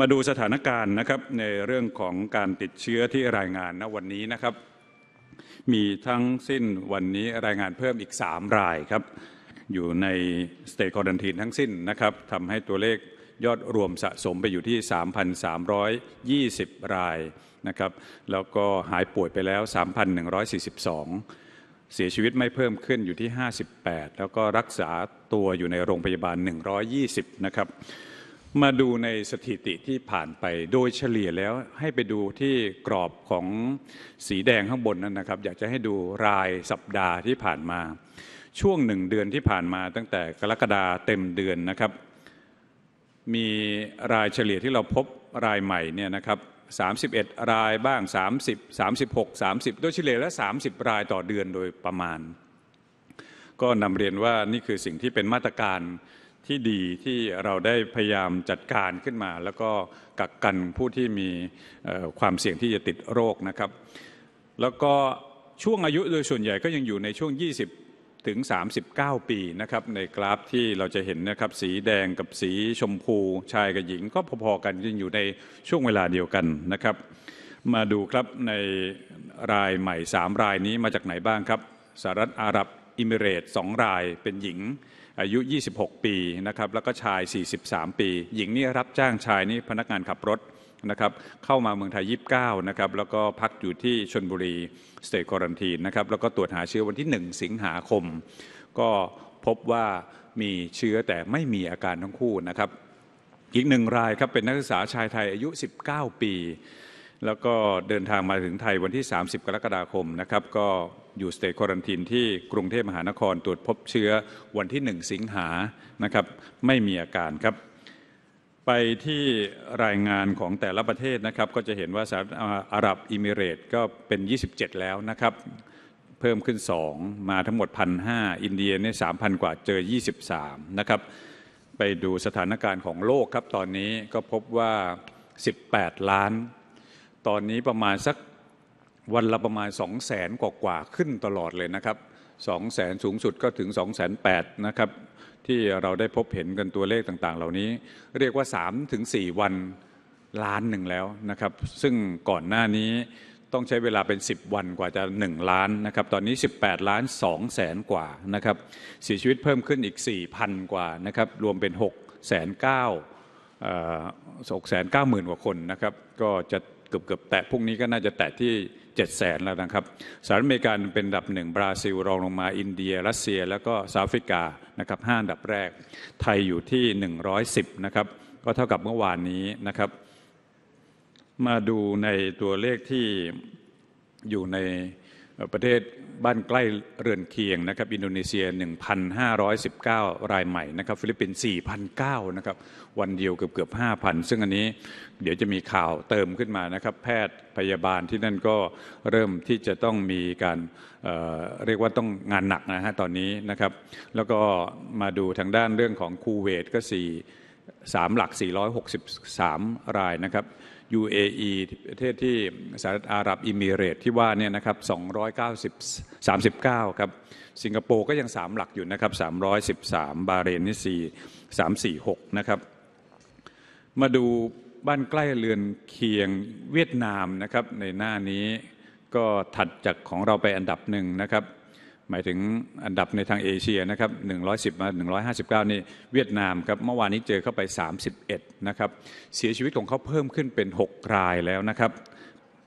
มาดูสถานการณ์นะครับในเรื่องของการติดเชื้อที่รายงานณวันนี้นะครับ มีทั้งสิ้นวันนี้รายงานเพิ่มอีก 3 รายครับอยู่ในสเตทคอร์ดันทีนทั้งสิ้นนะครับทำให้ตัวเลขยอดรวมสะสมไปอยู่ที่ 3,320 รายนะครับ แล้วก็หายป่วยไปแล้ว 3,142 เสียชีวิตไม่เพิ่มขึ้นอยู่ที่ 58 แล้วก็รักษาตัวอยู่ในโรงพยาบาล 120 นะครับมาดูในสถิติที่ผ่านไปโดยเฉลี่ยแล้วให้ไปดูที่กรอบของสีแดงข้างบนนั่นนะครับ อยากจะให้ดูรายสัปดาห์ที่ผ่านมา ช่วงหนึ่งเดือนที่ผ่านมาตั้งแต่กรกฎาเต็มเดือนนะครับ มีรายเฉลี่ยที่เราพบรายใหม่เนี่ยนะครับ31 รายบ้าง 30 36 30โดยเฉลี่ยแล้ว 30 รายต่อเดือนโดยประมาณ ก็นำเรียนว่านี่คือสิ่งที่เป็นมาตรการที่ดีที่เราได้พยายามจัดการขึ้นมา แล้วก็กักกันผู้ที่มีความเสี่ยงที่จะติดโรคนะครับแล้วก็ช่วงอายุโดยส่วนใหญ่ก็ยังอยู่ในช่วง 20 ถึง 39 ปีนะครับในกราฟที่เราจะเห็นนะครับสีแดงกับสีชมพู ชายกับหญิง ก็พอๆกันยังอยู่ในช่วงเวลาเดียวกันนะครับ มาดูครับในรายใหม่ 3 รายนี้มาจากไหนบ้างครับสหรัฐอาหรับอิมิเรตสองรายเป็นหญิงอายุ 26 ปีนะครับแล้วก็ชาย 43 ปี หญิงนี่รับจ้างชายนี่พนักงานขับรถนะครับเข้ามาเมืองไทย 29นะครับแล้วก็พักอยู่ที่ชนบุรีสเต์ควอนตีนนะครับ แล้วก็ตรวจหาเชื้อวันที่ 1 สิงหาคม ก็พบว่ามีเชื้อแต่ไม่มีอาการทั้งคู่นะครับ อีกหนึ่งรายครับเป็นนักศึกษาชายไทยอายุ 19 ปี แล้วก็เดินทางมาถึงไทยวันที่ 30 กรกฎาคมนะครับ ก็อยู่สเตย์ควอนตินที่กรุงเทพมหานครตรวจพบเชื้อวันที่ 1 สิงหานะครับ ไม่มีอาการครับ ไปที่รายงานของแต่ละประเทศนะครับ ก็จะเห็นว่าสหรัฐอาหรับอิมิเรตก็เป็น 27 แล้วนะครับ เพิ่มขึ้น 2 มาทั้งหมด1 0 0 5อินเดียเนี่ย3,000 กว่าเจอ 23 นะครับ ไปดูสถานการณ์ของโลกครับตอนนี้ก็พบว่า 18 ล้าน ตอนนี้ประมาณสักวันละประมาณ 2 0 0แสนกว่าขึ้นตลอดเลยนะครับ2 0 0แสนสูงสุดก็ถึง 2 0 0 0 0นะครับ ที่เราได้พบเห็นกันตัวเลขต่างๆ เหล่านี้เรียกว่า3ถึง4วันล้านหนึ่งแล้วนะครับซึ่งก่อนหน้านี้ต้องใช้เวลาเป็น 10 วันกว่าจะ 1 ล้าน นะครับ ตอนนี้ 18 ล้าน2แสนกว่านะครับเสียชีวิตเพิ่มขึ้นอีก 4,000 กว่านะครับรวมเป็น6แสนเก้า6 9 0 0 0 0 กว่าคนนะครับ ก็จะเกือบเกือบแตะพรุ่งนี้ก็น่าจะแตะที่7 0 0 0 0แล้วนะครับสหรัฐอเมริกาเป็นดับหนึ่ง บราซิล รองลงมาอินเดีย รัสเซีย แล้วก็ซาฟริกานะครับ ห้าดับแรก ไทยอยู่ที่ 110 นะครับ ก็เท่ากับเมื่อวานนี้นะครับ มาดูในตัวเลขที่อยู่ในประเทศบ้านใกล้เรือนเคียงนะครับ อินโดนีเซีย 1,519 รายใหม่นะครับฟิลิปปินส์4,009นะครับวันเดียวเกือบเกือบ5,000 ซึ่งอันนี้เดี๋ยวจะมีข่าวเติมขึ้นมานะครับ แพทย์พยาบาลที่นั่นก็เริ่มที่จะต้องมีการเเรียกว่าต้องงานหนักนะฮะตอนนี้นะครับ แล้วก็มาดูทางด้านเรื่องของคูเวตก็ 4 3 หลัก 463 รายนะครับ UAE ประเทศที่สหรัฐอาหรับอิมิเรตที่ว่าเนี่ยนะครับ290 39ครับ สิงคโปร์ก็ยัง 3 หลักอยู่นะครับ 313 บาเรนนี่4 346 นะครับ มาดูบ้านใกล้เรือนเคียงเวียดนามนะครับในหน้านี้ก็ถัดจากของเราไปอันดับหนึ่งนะครับหมายถึงอันดับในทางเอเชียนะครับ 110 มา 159 นี่ เวียดนามครับ เมื่อวานนี้เจอเข้าไป 31 นะครับ เสียชีวิตของเขาเพิ่มขึ้นเป็น 6 รายแล้วนะครับ